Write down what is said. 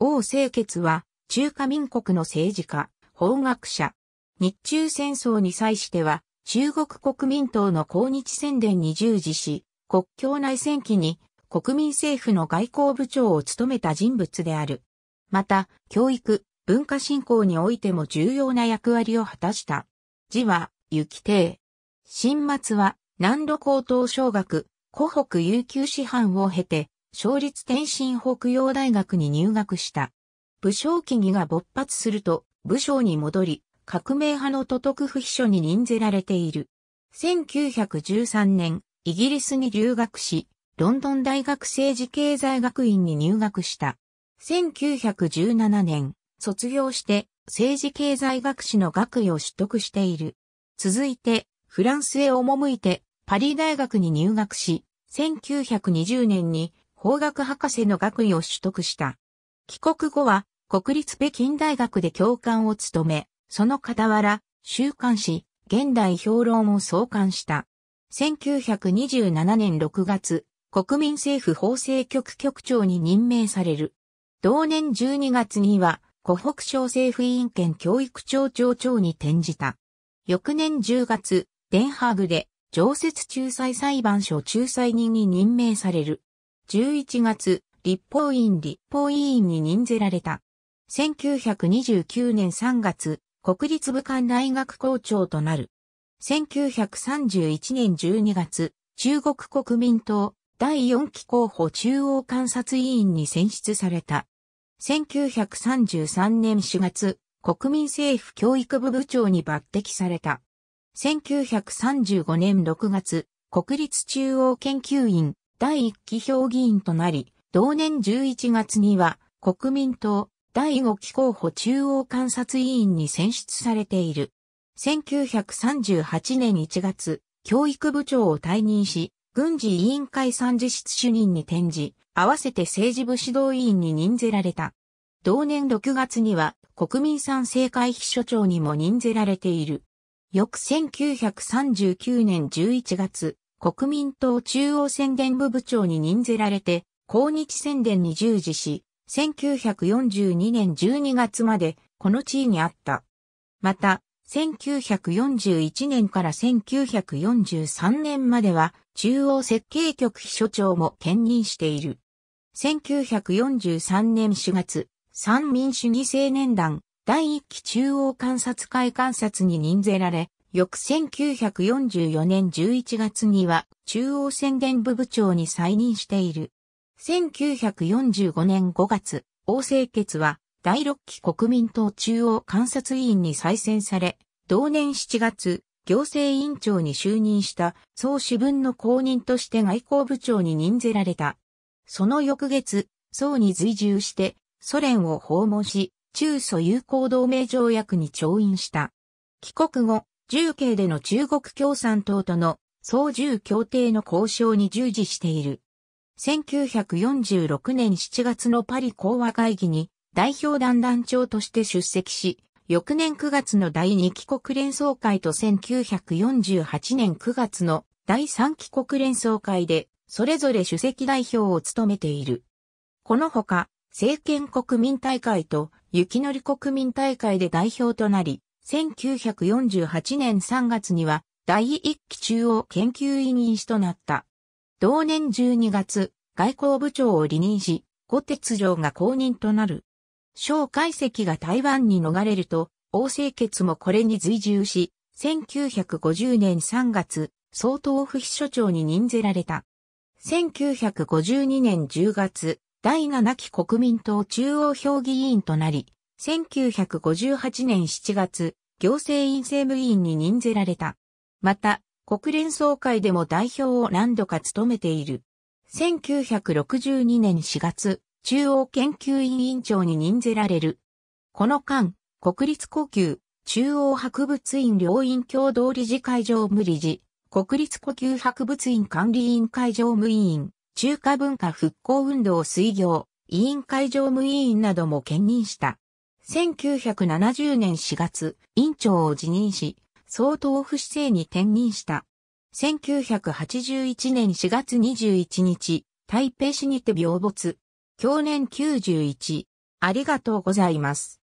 王清潔は、中華民国の政治家、法学者。日中戦争に際しては、中国国民党の抗日宣伝に従事し、国境内戦期に国民政府の外交部長を務めた人物である。また、教育、文化振興においても重要な役割を果たした。字は、雪亭。新末は、南路高等小学、湖北悠久師範を経て、勝立天津北洋大学に入学した。武将起義が勃発すると、武将に戻り、革命派の都督府秘書に任ぜられている。1913年、イギリスに留学し、ロンドン大学政治経済学院に入学した。1917年、卒業して政治経済学士の学位を取得している。続いて、フランスへ赴いて、パリ大学に入学し、1920年に法学博士の学位を取得した。帰国後は、国立北京大学で教官を務め、その傍ら、週刊誌、現代評論を創刊した。1927年6月、国民政府法制局局長に任命される。同年12月には、湖北省政府委員兼教育庁長長に転じた。翌年10月、デンハーグで常設仲裁裁判所仲裁人に任命される。11月、立法院立法委員に任ぜられた。1929年3月、国立武漢大学校長となる。1931年12月、中国国民党第4期候補中央観察委員に選出された。1933年4月、国民政府教育部部長に抜擢された。1935年6月、国立中央研究院第1期評議員となり、同年11月には国民党第5期候補中央観察委員に選出されている。1938年1月、教育部長を退任し、軍事委員会参事室主任に転じ、合わせて政治部指導委員に任ぜられた。同年6月には国民参政会秘書長にも任ぜられている。翌1939年11月、国民党中央宣伝部部長に任ぜられて、抗日宣伝に従事し、1942年12月までこの地位にあった。また、1941年から1943年までは中央設計局秘書長も兼任している。1943年4月、三民主義青年団第一期中央観察会観察に任ぜられ、翌1944年11月には中央宣伝部部長に再任している。1945年5月、王政傑は第6期国民党中央監察委員に再選され、同年7月、行政委員長に就任した総主文の後任として外交部長に任ぜられた。その翌月、総に随従してソ連を訪問し、中ソ友好同盟条約に調印した。帰国後、重慶での中国共産党との総重協定の交渉に従事している。1946年7月のパリ講和会議に代表団団長として出席し、翌年9月の第2期国連総会と1948年9月の第3期国連総会で、それぞれ主席代表を務めている。このほか、政権国民大会と雪乗り国民大会で代表となり、1948年3月には第一期中央研究委員士となった。同年12月、外交部長を離任し、呉鉄城が公認となる。蒋介石が台湾に逃れると、王清傑もこれに随従し、1950年3月、総統府秘書長に任ぜられた。1952年10月、第7期国民党中央評議委員となり、1958年7月、行政院政務委員に任ぜられた。また、国連総会でも代表を何度か務めている。1962年4月、中央研究院委員長に任ぜられる。この間、国立呼吸、中央博物院両院共同理事会常務理事、国立呼吸博物院管理委員会常務委員、中華文化復興運動水業、委員会常務委員なども兼任した。1970年4月、院長を辞任し、総統府市政に転任した。1981年4月21日、台北市にて病没。去年91。ありがとうございます。